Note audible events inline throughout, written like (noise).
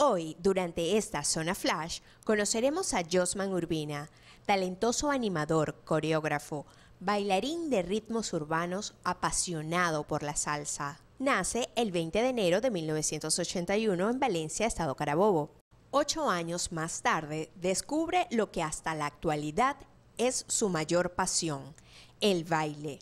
Hoy, durante esta zona flash, conoceremos a Josman Urbina, talentoso animador, coreógrafo, bailarín de ritmos urbanos, apasionado por la salsa. Nace el 20 de enero de 1981 en Valencia, Estado Carabobo. Ocho años más tarde, descubre lo que hasta la actualidad es su mayor pasión, el baile.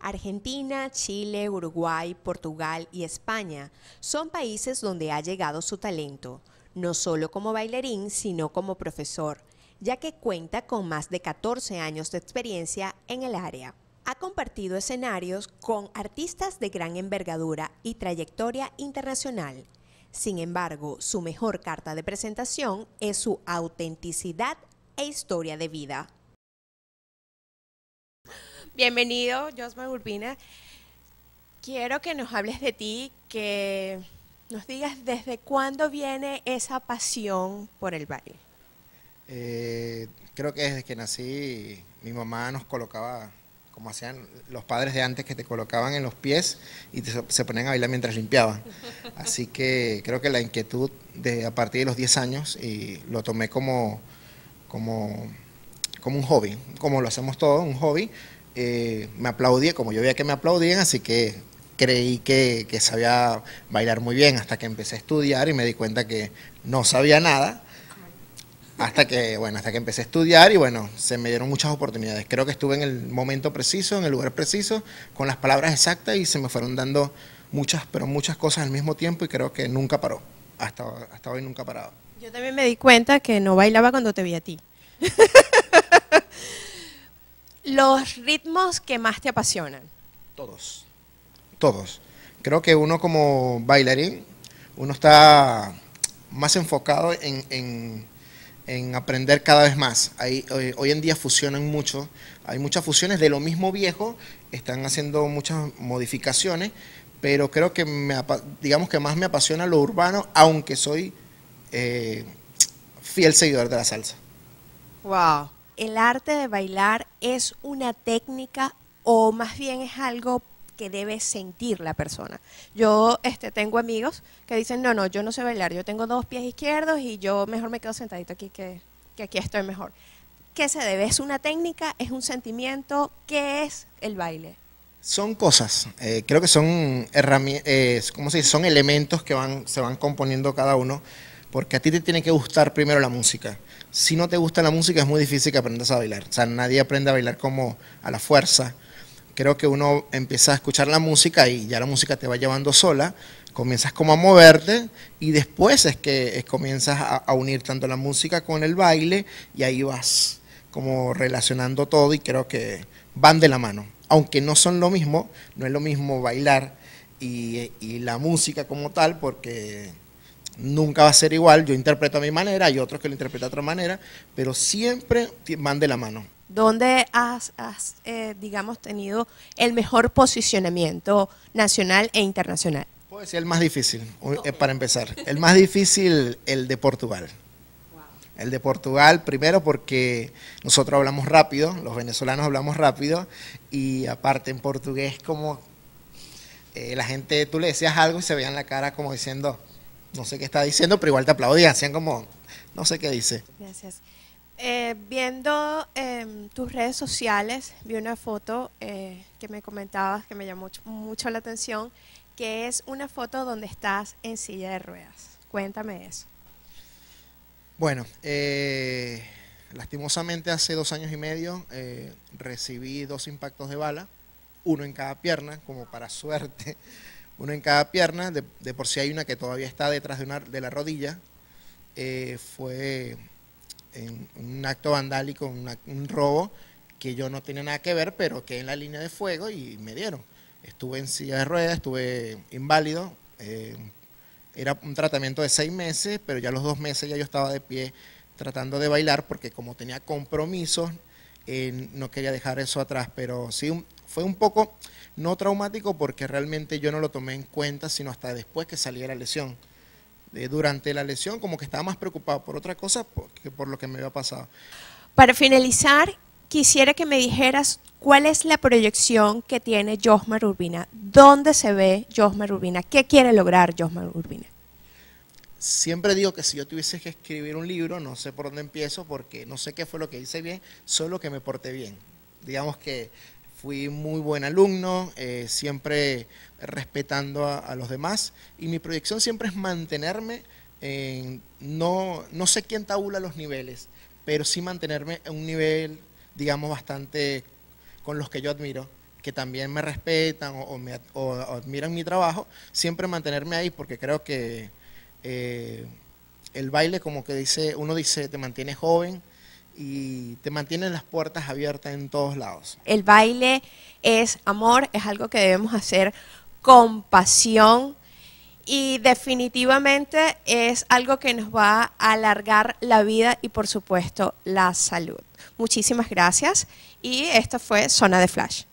Argentina, Chile, Uruguay, Portugal y España son países donde ha llegado su talento, no solo como bailarín, sino como profesor, ya que cuenta con más de 14 años de experiencia en el área. Ha compartido escenarios con artistas de gran envergadura y trayectoria internacional. Sin embargo, su mejor carta de presentación es su autenticidad e historia de vida. Bienvenido, Josma Urbina. Quiero que nos hables de ti, que nos digas desde cuándo viene esa pasión por el baile. Eh, creo que desde que nací mi mamá nos colocaba, como hacían los padres de antes, que te colocaban en los pies y te, se ponían a bailar mientras limpiaban. (laughs) Así que creo que la inquietud de, a partir de los 10 años y lo tomé como, como, como un hobby, como lo hacemos todos, un hobby, eh, me aplaudía, como yo veía que me aplaudían, así que creí que, que, sabía bailar muy bien hasta que empecé a estudiar y me di cuenta que no sabía nada. Hasta que, bueno, hasta que empecé a estudiar y bueno, se me dieron muchas oportunidades. Creo que estuve en el momento preciso, en el lugar preciso, con las palabras exactas y se me fueron dando muchas, pero muchas cosas al mismo tiempo y creo que nunca paró. Hasta, hasta hoy nunca parado. Yo también me di cuenta que no bailaba cuando te vi a ti. (laughs) los ritmos que más te apasionan. Todos, todos. Creo que uno como bailarín, uno está más enfocado en, aprender cada vez más. hoy, en día fusionan mucho, hay muchas fusiones de lo mismo viejo, están haciendo muchas modificaciones, pero creo que digamos que más me apasiona lo urbano, aunque soy eh, fiel seguidor de la salsa. Wow el arte de bailar es una técnica o más bien es algo que debe sentir la persona. Yo este, tengo amigos que dicen, no, no, yo no sé bailar, yo tengo dos pies izquierdos y yo mejor me quedo sentadito aquí que, aquí estoy mejor. ¿Qué se debe? ¿Es una técnica? ¿Es un sentimiento? ¿Qué es el baile? Son cosas, eh, creo que son herramientas, eh, se Son elementos que van, se van componiendo cada uno, porque a ti te tiene que gustar primero la música si no te gusta la música es muy difícil que aprendas a bailar. O sea, nadie aprende a bailar como a la fuerza. Creo que uno empieza a escuchar la música y ya la música te va llevando sola, comienzas como a moverte y después es que comienzas a, unir tanto la música con el baile y ahí vas como relacionando todo y creo que van de la mano. Aunque no son lo mismo, no es lo mismo bailar y la música como tal porque nunca va a ser igual, yo interpreto a mi manera, hay otros que lo interpretan de otra manera, pero siempre van de la mano. ¿Dónde has, eh, digamos, tenido el mejor posicionamiento nacional e internacional? Puede ser el más difícil, eh, para empezar. El más difícil, el de Portugal. El de Portugal, primero porque nosotros hablamos rápido, los venezolanos hablamos rápido, y aparte en portugués como eh, la gente, tú le decías algo y se en la cara como diciendo, no sé qué está diciendo, pero igual te aplaudí, hacían como, no sé qué dice. Gracias. Eh, viendo em, tus redes sociales, vi una foto eh, que me comentabas que me llamó mucho, mucho, la atención, que es una foto donde estás en silla de ruedas. Cuéntame eso. Bueno, eh, lastimosamente hace dos años y medio recibí dos impactos de bala, uno en cada pierna, como para suerte uno en cada pierna, de, por si hay una que todavía está detrás de, una, de la rodilla, eh, fue un acto vandálico, un robo que yo no tenía nada que ver, pero que en la línea de fuego y me dieron. Estuve en silla de ruedas, estuve inválido, eh, era un tratamiento de seis meses, pero ya los dos meses ya yo estaba de pie tratando de bailar porque como tenía compromisos, no quería dejar eso atrás, pero sí fue un poco no traumático porque realmente yo no lo tomé en cuenta, sino hasta después que salía la lesión. Eh, durante la lesión como que estaba más preocupado por otra cosa que por lo que me había pasado. Para finalizar, quisiera que me dijeras cuál es la proyección que tiene Josmar Urbina, dónde se ve Josmar Urbina, qué quiere lograr Josmar Urbina siempre digo que si yo tuviese que escribir un libro, no sé por dónde empiezo porque no sé qué fue lo que hice bien, solo que me porté bien. Digamos que fui muy buen alumno, eh, siempre respetando a, los demás y mi proyección siempre es mantenerme en, no, no sé quién tabula los niveles, pero sí mantenerme en un nivel, digamos, bastante con los que yo admiro, que también me respetan o, o admiran mi trabajo, siempre mantenerme ahí porque creo que eh, el baile como que dice, uno dice, te mantiene joven y te mantiene las puertas abiertas en todos lados. El baile es amor, es algo que debemos hacer con pasión y definitivamente es algo que nos va a alargar la vida y por supuesto la salud. Muchísimas gracias y esto fue Zona de Flash.